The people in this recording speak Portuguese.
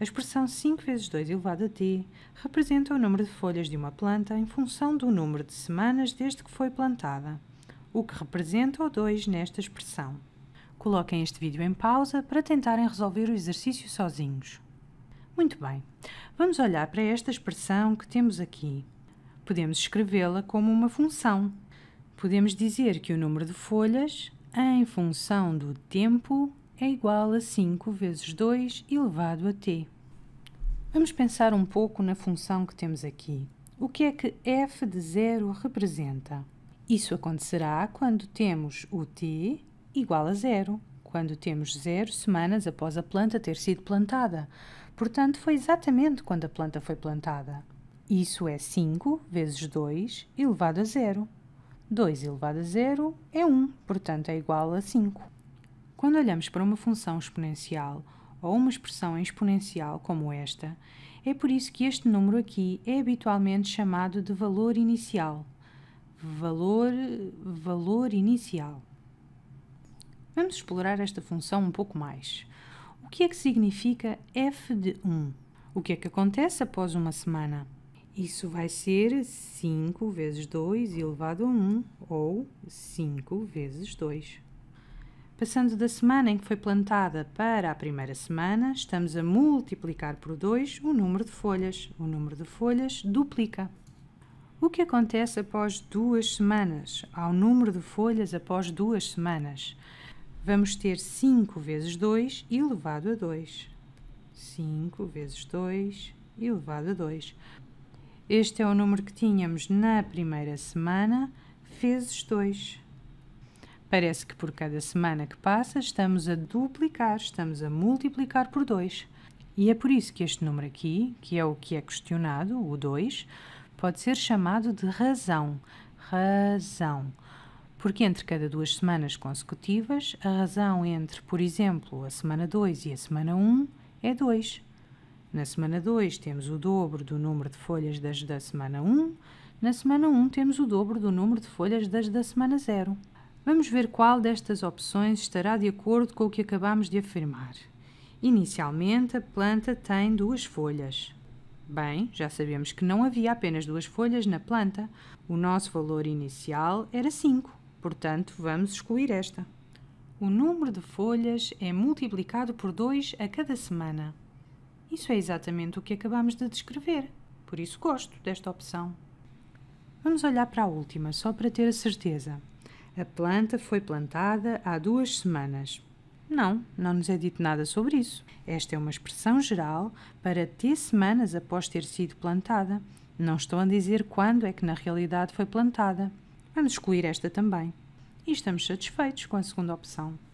A expressão 5 vezes 2 elevado a t representa o número de folhas de uma planta em função do número de semanas desde que foi plantada, o que representa o 2 nesta expressão. Coloquem este vídeo em pausa para tentarem resolver o exercício sozinhos. Muito bem, vamos olhar para esta expressão que temos aqui. Podemos escrevê-la como uma função. Podemos dizer que o número de folhas, em função do tempo é igual a 5 vezes 2 elevado a t. Vamos pensar um pouco na função que temos aqui. O que é que f de 0 representa? Isso acontecerá quando temos o t igual a zero, quando temos zero semanas após a planta ter sido plantada. Portanto, foi exatamente quando a planta foi plantada. Isso é 5 vezes 2 elevado a zero. 2 elevado a zero é 1, portanto é igual a 5. Quando olhamos para uma função exponencial ou uma expressão exponencial como esta, é por isso que este número aqui é habitualmente chamado de valor inicial. Valor, valor inicial. Vamos explorar esta função um pouco mais. O que é que significa f de 1? O que é que acontece após uma semana? Isso vai ser 5 vezes 2 elevado a 1, ou 5 vezes 2. Passando da semana em que foi plantada para a primeira semana, estamos a multiplicar por 2 o número de folhas. O número de folhas duplica. O que acontece após duas semanas? Ao número de folhas após duas semanas. Vamos ter 5 vezes 2 elevado a 2. 5 vezes 2 elevado a 2. Este é o número que tínhamos na primeira semana, vezes 2. Parece que por cada semana que passa estamos a duplicar, estamos a multiplicar por 2. E é por isso que este número aqui, que é o que é questionado, o 2, pode ser chamado de razão. Razão. Porque entre cada duas semanas consecutivas, a razão entre, por exemplo, a semana 2 e a semana 1 um é 2. Na semana 2 temos o dobro do número de folhas das da semana 1. Um. Na semana 1 um, temos o dobro do número de folhas das da semana 0. Vamos ver qual destas opções estará de acordo com o que acabamos de afirmar. Inicialmente, a planta tem duas folhas. Bem, já sabemos que não havia apenas duas folhas na planta. O nosso valor inicial era 5, portanto, vamos excluir esta. O número de folhas é multiplicado por 2 a cada semana. Isso é exatamente o que acabamos de descrever, por isso gosto desta opção. Vamos olhar para a última, só para ter a certeza. A planta foi plantada há duas semanas. Não, não nos é dito nada sobre isso. Esta é uma expressão geral para ter semanas após ter sido plantada. Não estão a dizer quando é que na realidade foi plantada. Vamos excluir esta também. E estamos satisfeitos com a segunda opção.